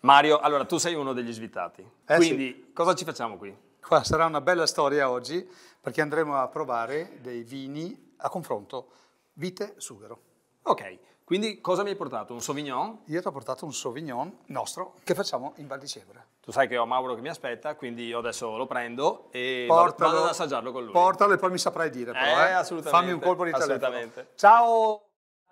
Mario, allora tu sei uno degli svitati, eh quindi sì. cosa ci facciamo qui? Qua sarà una bella storia oggi perché andremo a provare dei vini a confronto vite-sughero. Ok, quindi cosa mi hai portato? Un Sauvignon? Io ti ho portato un Sauvignon nostro che facciamo in Val di Cevre. Tu sai che ho Mauro che mi aspetta, quindi io adesso lo prendo e portalo, vado ad assaggiarlo con lui. Portalo e poi mi saprai dire però, eh, eh. assolutamente. Fammi un colpo di telefono. Ciao!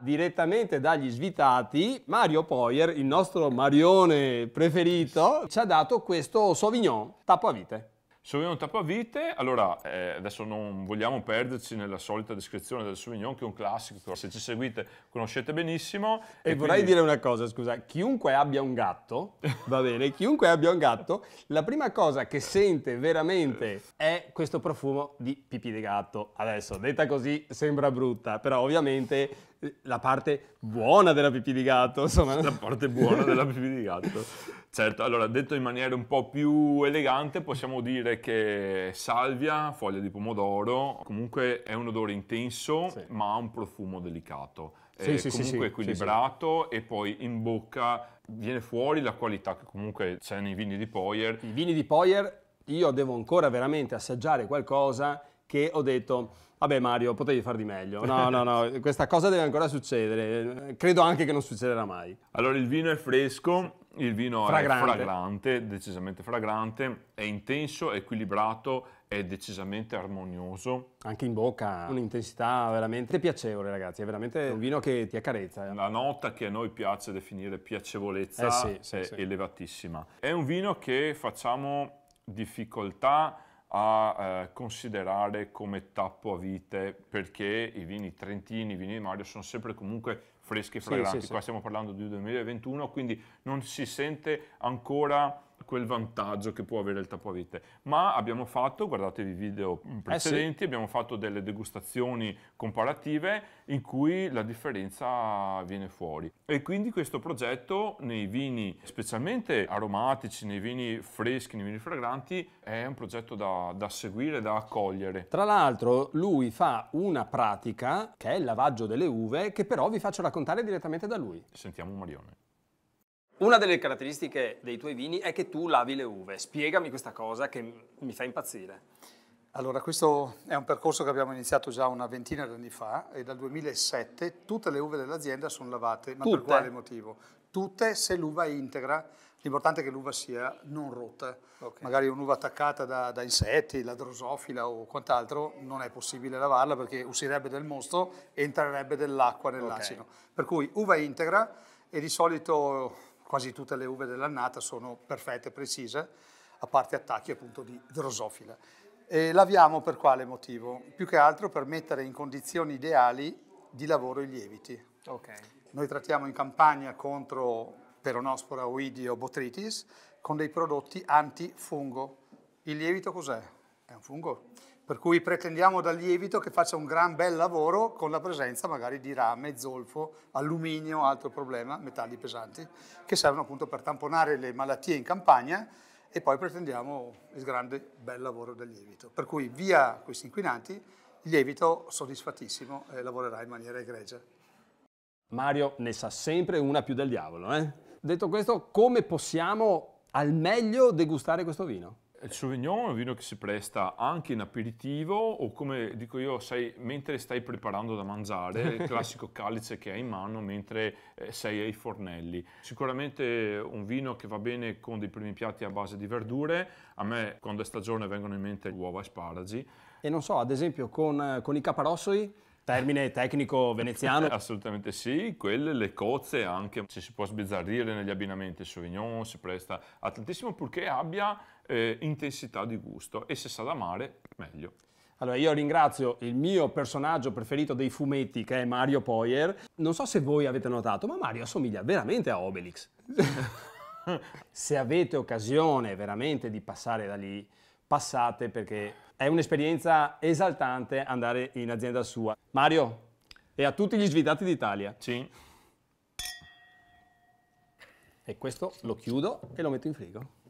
direttamente dagli svitati, Mario Poyer, il nostro Marione preferito, ci ha dato questo Sauvignon tappo a vite. Sauvignon tappo a vite, allora eh, adesso non vogliamo perderci nella solita descrizione del Sauvignon che è un classico, se ci seguite conoscete benissimo. E, e vorrei quindi... dire una cosa, scusa, chiunque abbia un gatto, va bene, chiunque abbia un gatto, la prima cosa che sente veramente è questo profumo di pipì di gatto. Adesso, detta così, sembra brutta, però ovviamente la parte buona della pipì di gatto, insomma. La parte buona della pipì di gatto. Certo, allora detto in maniera un po' più elegante possiamo dire che salvia, foglia di pomodoro, comunque è un odore intenso sì. ma ha un profumo delicato. Sì, sì, comunque equilibrato e poi in bocca viene fuori la qualità che comunque c'è nei vini di Poyer. I vini di Poyer io devo ancora veramente assaggiare qualcosa che ho detto Vabbè Mario, potevi far di meglio. No, no, no, questa cosa deve ancora succedere. Credo anche che non succederà mai. Allora, il vino è fresco, il vino fragrante. è fragrante, decisamente fragrante, è intenso, equilibrato, è decisamente armonioso. Anche in bocca, un'intensità veramente piacevole, ragazzi. È veramente un vino che ti accarezza. La nota che a noi piace definire piacevolezza eh sì, sì, è sì. elevatissima. È un vino che facciamo difficoltà a eh, considerare come tappo a vite perché i vini trentini, i vini di Mario sono sempre comunque freschi e fragranti, sì, sì, qua stiamo parlando di 2021, quindi non si sente ancora quel vantaggio che può avere il tapparite. Ma abbiamo fatto, guardatevi i video precedenti, eh sì. abbiamo fatto delle degustazioni comparative in cui la differenza viene fuori. E quindi questo progetto nei vini specialmente aromatici, nei vini freschi, nei vini fragranti, è un progetto da, da seguire, da accogliere. Tra l'altro lui fa una pratica che è il lavaggio delle uve, che però vi faccio raccontare direttamente da lui. Sentiamo Marione. Una delle caratteristiche dei tuoi vini è che tu lavi le uve. Spiegami questa cosa che mi fa impazzire. Allora, questo è un percorso che abbiamo iniziato già una ventina di anni fa e dal 2007 tutte le uve dell'azienda sono lavate, ma tutte. per quale motivo? Tutte se l'uva è integra, l'importante è che l'uva sia non rotta. Okay. Magari un'uva attaccata da, da, insetti, la drosofila o quant'altro, non è possibile lavarla perché uscirebbe del mosto e entrerebbe dell'acqua nell'acino. Okay. Per cui uva integra e di solito quasi tutte le uve dell'annata sono perfette, precise, a parte attacchi appunto di drosofila. E laviamo per quale motivo? Più che altro per mettere in condizioni ideali di lavoro i lieviti. Okay. Noi trattiamo in campagna contro peronospora, oidio, botritis con dei prodotti antifungo. Il lievito cos'è? È un fungo per cui pretendiamo dal lievito che faccia un gran bel lavoro con la presenza magari di rame, zolfo, alluminio, altro problema, metalli pesanti, che servono appunto per tamponare le malattie in campagna e poi pretendiamo il grande bel lavoro del lievito. Per cui via questi inquinanti, il lievito soddisfatissimo eh, lavorerà in maniera egregia. Mario ne sa sempre una più del diavolo. Eh? Detto questo, come possiamo al meglio degustare questo vino? Il Sauvignon è un vino che si presta anche in aperitivo o come dico io, sai, mentre stai preparando da mangiare, il classico calice che hai in mano mentre eh, sei ai fornelli. Sicuramente un vino che va bene con dei primi piatti a base di verdure, a me quando è stagione vengono in mente uova e sparagi. E non so, ad esempio con, eh, con i caparossoi Termine tecnico veneziano? Assolutamente sì, quelle le cozze anche, ci si può sbizzarrire negli abbinamenti, il Sauvignon si presta a tantissimo purché abbia eh, intensità di gusto e se sa da mare meglio. Allora, io ringrazio il mio personaggio preferito dei fumetti, che è Mario Poyer. Non so se voi avete notato, ma Mario assomiglia veramente a Obelix. se avete occasione veramente di passare da lì, passate perché è un'esperienza esaltante andare in azienda sua. Mario, e a tutti gli svitati d'Italia. Sì. E questo lo chiudo e lo metto in frigo.